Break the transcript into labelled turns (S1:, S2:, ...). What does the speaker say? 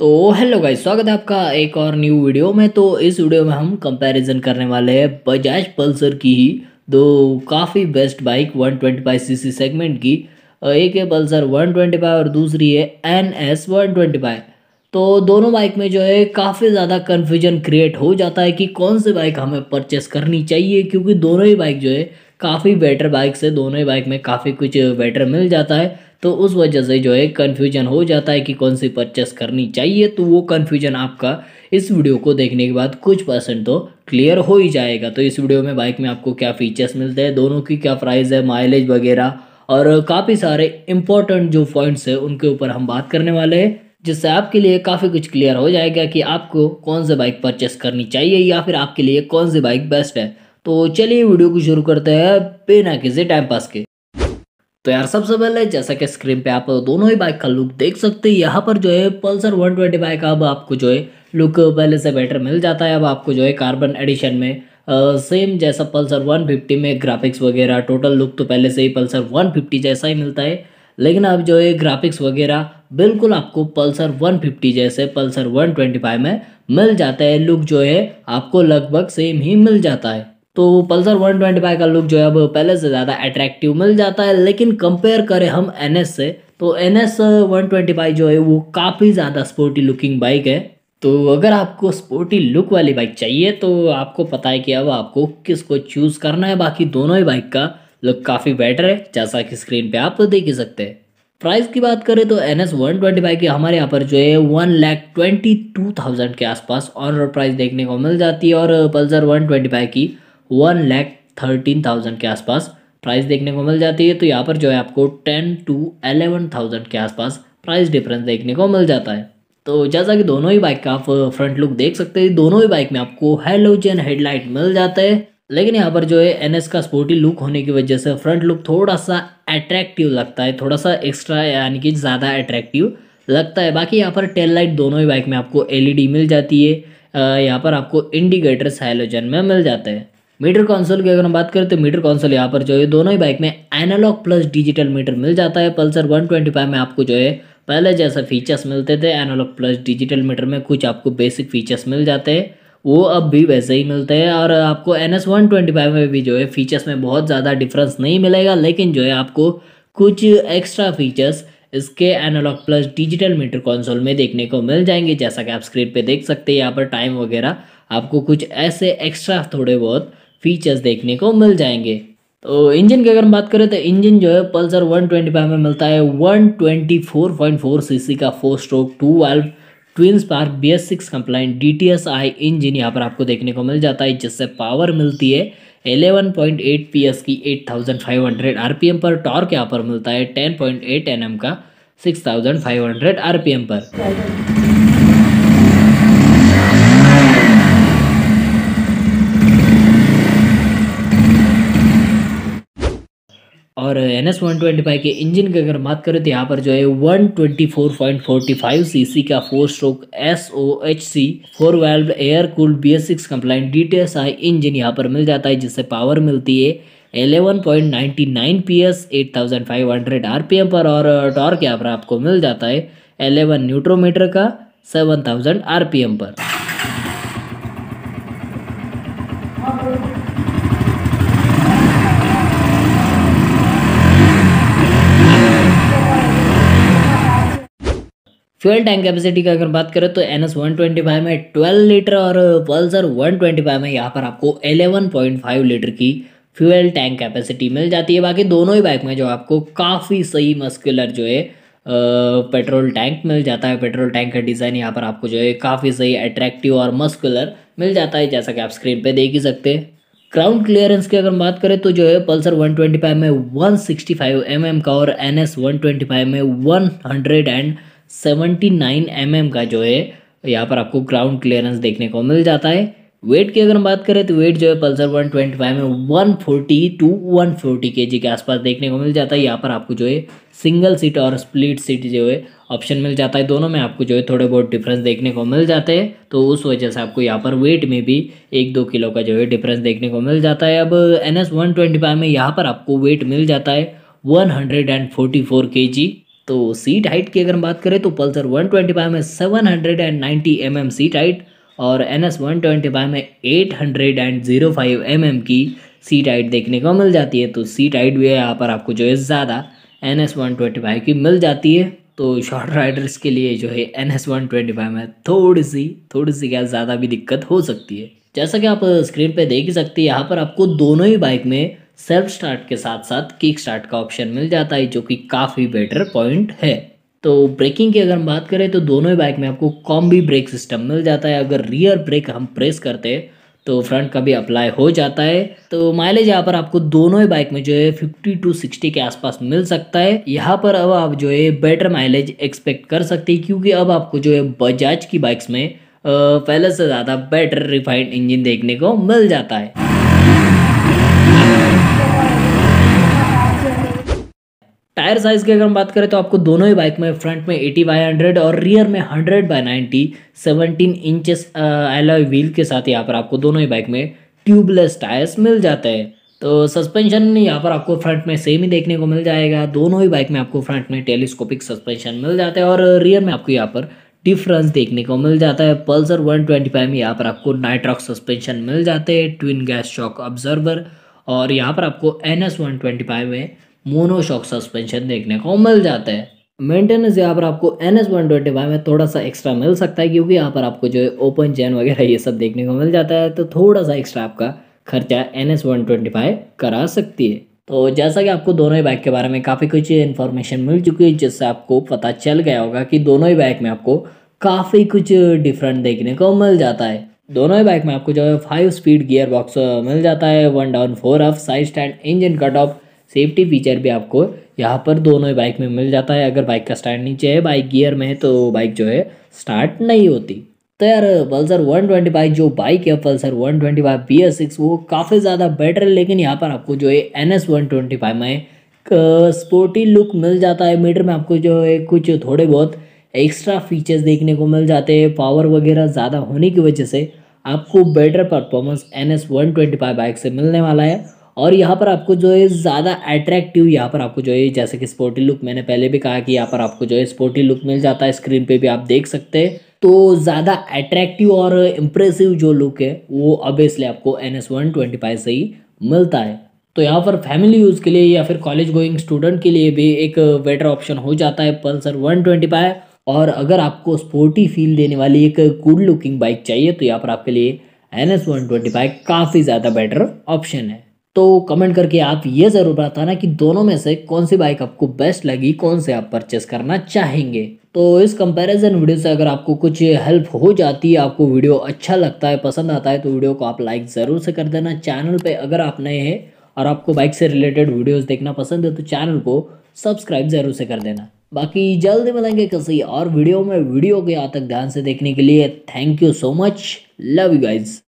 S1: तो hello guys स्वागत है आपका एक और न्यू वीडियो में तो इस वीडियो में हम कंपैरिजन करने वाले हैं बजाज पल्सर की ही दो काफ़ी बेस्ट बाइक 125 सीसी सेगमेंट की एक है पल्सर 125 और दूसरी है एन एस तो दोनों बाइक में जो है काफ़ी ज़्यादा कन्फ्यूजन क्रिएट हो जाता है कि कौन सी बाइक हमें परचेस करनी चाहिए क्योंकि दोनों ही बाइक जो है काफ़ी बेटर बाइक से दोनों ही बाइक में काफ़ी कुछ बेटर मिल जाता है तो उस वजह से जो है कन्फ्यूजन हो जाता है कि कौन सी परचेस करनी चाहिए तो वो कन्फ्यूजन आपका इस वीडियो को देखने के बाद कुछ परसेंट तो क्लियर हो ही जाएगा तो इस वीडियो में बाइक में आपको क्या फीचर्स मिलते हैं दोनों की क्या प्राइस है माइलेज वगैरह और काफ़ी सारे इम्पोर्टेंट जो पॉइंट्स हैं उनके ऊपर हम बात करने वाले हैं जिससे आपके लिए काफ़ी कुछ क्लियर हो जाएगा कि आपको कौन सी बाइक परचेस करनी चाहिए या फिर आपके लिए कौन सी बाइक बेस्ट है तो चलिए वीडियो को शुरू करते हैं बिना किसी टाइम पास के तो यार सबसे पहले जैसा कि स्क्रीन पे आप दोनों ही बाइक का लुक देख सकते हैं यहाँ पर जो है पल्सर 120 बाइक अब आपको जो है लुक पहले से बेटर मिल जाता है अब आपको जो है कार्बन एडिशन में सेम जैसा पल्सर 150 में ग्राफिक्स वगैरह टोटल लुक तो पहले से ही पल्सर 150 जैसा ही मिलता है लेकिन अब जो है ग्राफिक्स वगैरह बिल्कुल आपको पल्सर फिफ्टी जैसे पल्सर फाइव में मिल जाता है लुक जो है आपको लगभग सेम ही मिल जाता है तो पल्सर 125 का लुक जो है अब पहले से ज़्यादा अट्रैक्टिव मिल जाता है लेकिन कंपेयर करें हम एन से तो एन एस जो है वो काफ़ी ज़्यादा स्पोर्टी लुकिंग बाइक है तो अगर आपको स्पोर्टी लुक वाली बाइक चाहिए तो आपको पता है कि अब आपको किसको चूज़ करना है बाकी दोनों ही बाइक का लुक काफ़ी बेटर है जैसा कि स्क्रीन पे आप देख ही सकते हैं प्राइस की बात करें तो N S one twenty five की हमारे यहाँ पर जो है one lakh twenty two thousand के आसपास ऑन रोड प्राइस देखने को मिल जाती है और पल्सर वन ट्वेंटी फाइव की वन लैख थर्टीन थाउजेंड के आसपास प्राइस देखने को मिल जाती है तो यहाँ पर जो है आपको टेन टू एलेवन थाउजेंड के आसपास प्राइस डिफरेंस देखने को मिल जाता है तो जैसा कि दोनों ही बाइक का आप फ्रंट लुक देख सकते हैं दोनों ही बाइक में आपको हेलोजन हेडलाइट मिल जाता है लेकिन यहाँ पर जो है एन का स्पोर्टी लुक होने की वजह से फ्रंट लुक थोड़ा सा अट्रैक्टिव लगता है थोड़ा सा एक्स्ट्रा यानी कि ज़्यादा अट्रैक्टिव लगता है बाकी यहाँ पर टेल लाइट दोनों ही बाइक में आपको एलईडी e मिल जाती है यहाँ पर आपको इंडिकेटर्स हेलोजन में मिल जाते हैं मीटर कंसोल की अगर हम बात करें तो मीटर कंसोल यहाँ पर जो है दोनों ही बाइक में एनालॉग प्लस डिजिटल मीटर मिल जाता है पल्सर 125 में आपको जो है पहले जैसा फीचर्स मिलते थे एनालॉग प्लस डिजिटल मीटर में कुछ आपको बेसिक फीचर्स मिल जाते हैं वो अब भी वैसे ही मिलते हैं और आपको N S one twenty five में भी जो है फीचर्स में बहुत ज़्यादा डिफरेंस नहीं मिलेगा लेकिन जो है आपको कुछ एक्स्ट्रा फीचर्स इसके analog plus digital meter console में देखने को मिल जाएंगे जैसा कि आप स्क्रीन पे देख सकते हैं यहाँ पर टाइम वगैरह आपको कुछ ऐसे एक्स्ट्रा थोड़े बहुत फीचर्स देखने को मिल जाएंगे तो इंजन की अगर हम बात करें तो इंजन जो है पल्सर 125 में मिलता है 124.4 सीसी का four stroke two valve twin spark B S six compliant D T S I engine यहाँ पर आपको देखने को मिल जाता है जिससे पावर मिलती है 11.8 एस की 8500 आरपीएम पर टॉर्क यहाँ पर मिलता है 10.8 एनएम का 6500 आरपीएम पर और N S one twenty five के इंजन की अगर बात करें तो यहाँ पर जो है one twenty four point forty five C C का four stroke S O H C four valve air cooled B S six compliant D T S I engine यहाँ पर मिल जाता है जिससे पावर मिलती है eleven point ninety nine P S eight thousand five hundred R P M पर और टॉर्क यहाँ पर आपको मिल जाता है एलेवन न्यूट्रोमीटर का seven thousand R P M पर फ्यूल टैंक कैपेसिटी का अगर बात करें तो N S one twenty five में ट्वेल्व लीटर और पल्सर वन ट्वेंटी फाइव में यहाँ पर आपको एलेवन पॉइंट फाइव लीटर की फ्यूल टैंक कैपेसिटी मिल जाती है बाकी दोनों ही बाइक में जो आपको काफ़ी सही मस्कुलर जो है पेट्रोल टैंक मिल जाता है पेट्रोल टैंक का डिज़ाइन यहाँ पर आपको जो है काफ़ी सही अट्रैक्टिव और मस्कुलर मिल जाता है जैसा कि आप स्क्रीन पर देख ही सकते हैं क्राउंड क्लियरेंस की अगर बात करें तो जो है पल्सर 125 में 165 mm का और एन एस में 100 and seventy nine M M का जो है यहाँ पर आपको ग्राउंड क्लियरेंस देखने को मिल जाता है वेट की अगर हम बात करें तो वेट जो है पल्सर वन ट्वेंटी फाइव में one forty two one forty K G के आसपास देखने को मिल जाता है यहाँ पर आपको जो है सिंगल सीट और स्प्लिट सीट जो है ऑप्शन मिल जाता है दोनों में आपको जो है थोड़े बहुत डिफरेंस देखने को मिल जाते हैं तो उस वजह से आपको यहाँ पर वेट में भी एक दो किलो का जो है डिफरेंस देखने को मिल जाता है अब N S one twenty five में यहाँ पर आपको वेट मिल जाता है one hundred and forty four K G तो सीट हाइट की अगर हम बात करें तो पल्सर 125 में 790 mm सीट हाइट और N S one twenty five में eight hundred and zero five M M की सीट हाइट देखने को मिल जाती है तो सीट हाइट भी है यहाँ पर आपको जो है ज़्यादा N S one twenty five की मिल जाती है तो शॉर्ट राइडर्स के लिए जो है N S one twenty five में थोड़ी सी थोड़ी सी क्या ज़्यादा भी दिक्कत हो सकती है जैसा कि आप स्क्रीन पे देख ही सकते हैं यहाँ पर आपको दोनों ही बाइक में सेल्फ स्टार्ट के साथ साथ किक स्टार्ट का ऑप्शन मिल जाता है जो कि काफ़ी बेटर पॉइंट है तो ब्रेकिंग की अगर हम बात करें तो दोनों ही बाइक में आपको कॉम्बी ब्रेक सिस्टम मिल जाता है अगर रियर ब्रेक हम प्रेस करते हैं तो फ्रंट का भी अप्लाई हो जाता है तो माइलेज यहाँ पर आपको दोनों ही बाइक में जो है फिफ्टी टू सिक्सटी के आसपास मिल सकता है यहाँ पर अब आप जो है बेटर माइलेज एक्सपेक्ट कर सकते हैं क्योंकि अब आपको जो है बजाज की बाइक्स में पहले से ज़्यादा बेटर रिफाइंड इंजन देखने को मिल जाता है टायर साइज़ की अगर हम बात करें तो आपको दोनों ही बाइक में फ्रंट में 80 बाई 100 और रियर में 100 बाई 90 17 इंचेस एलॉय व्हील के साथ यहाँ पर आपको दोनों ही बाइक में ट्यूबलेस टायर्स मिल जाते हैं तो सस्पेंशन यहाँ पर आपको फ्रंट में सेम ही देखने को मिल जाएगा दोनों ही बाइक में आपको फ्रंट में टेलीस्कोपिक सस्पेंशन मिल जाता है और रियर में आपको यहाँ पर डिफरेंस देखने को मिल जाता है पल्सर फाइव में यहाँ पर आपको नाइट्रॉक सस्पेंशन मिल जाते हैं ट्विन गैस शॉक ऑब्जर्वर और यहाँ पर आपको एन एस में मोनोशॉक सस्पेंशन देखने को मिल जाता है मेंटेनेंस यहाँ पर आपको N S one twenty five में थोड़ा सा एक्स्ट्रा मिल सकता है क्योंकि यहाँ पर आपको जो है ओपन चैन वगैरह ये सब देखने को मिल जाता है तो थोड़ा सा एक्स्ट्रा आपका खर्चा N S one twenty five करा सकती है तो जैसा कि आपको दोनों ही बाइक के बारे में काफ़ी कुछ इन्फॉर्मेशन मिल चुकी है जिससे आपको पता चल गया होगा कि दोनों ही बाइक में आपको काफ़ी कुछ डिफरेंट देखने को मिल जाता है दोनों ही बाइक में आपको जो है फाइव स्पीड गियर बॉक्स मिल जाता है one down four off side stand engine cut off safety feature भी आपको यहाँ पर दोनों ही बाइक में मिल जाता है अगर बाइक का स्टैंड नीचे है बाइक गियर में है तो बाइक जो है स्टार्ट नहीं होती तो यार पल्सर 125 जो बाइक है पल्सर 125 सिक्स वो काफ़ी ज़्यादा बेटर है लेकिन यहाँ पर आपको जो है एन एस में स्पोर्टी लुक मिल जाता है मीटर में आपको जो है कुछ थोड़े बहुत एक्स्ट्रा फीचर्स देखने को मिल जाते हैं पावर वगैरह ज़्यादा होने की वजह से आपको better performance N S bike से मिलने वाला है और यहाँ पर आपको जो है ज़्यादा अट्रैक्टिव यहाँ पर आपको जो है जैसे कि स्पोर्टी लुक मैंने पहले भी कहा कि यहाँ पर आपको जो है स्पोर्टी लुक मिल जाता है स्क्रीन पे भी आप देख सकते हैं तो ज़्यादा अट्रैक्टिव और इम्प्रेसिव जो लुक है वो ऑब्वियसली आपको N S one twenty five से ही मिलता है तो यहाँ पर फैमिली यूज़ के लिए या फिर कॉलेज गोइंग स्टूडेंट के लिए भी एक बेटर ऑप्शन हो जाता है पल्सर वन ट्वेंटी फाइव और अगर आपको स्पोर्टी फील देने वाली एक गुड लुकिंग बाइक चाहिए तो यहाँ पर आपके लिए N S one twenty five काफ़ी ज़्यादा बेटर ऑप्शन है तो कमेंट करके आप ये ज़रूर बताना कि दोनों में से कौन सी बाइक आपको बेस्ट लगी कौन से आप परचेस करना चाहेंगे तो इस कंपैरिजन वीडियो से अगर आपको कुछ हेल्प हो जाती है आपको वीडियो अच्छा लगता है पसंद आता है तो वीडियो को आप लाइक ज़रूर से कर देना चैनल पे अगर आप नए हैं और आपको बाइक से रिलेटेड वीडियोज देखना पसंद है तो चैनल को सब्सक्राइब ज़रूर से कर देना बाकी जल्द मिलेंगे किसी और वीडियो में वीडियो के आतक तक ध्यान से देखने के लिए thank you so much love you guys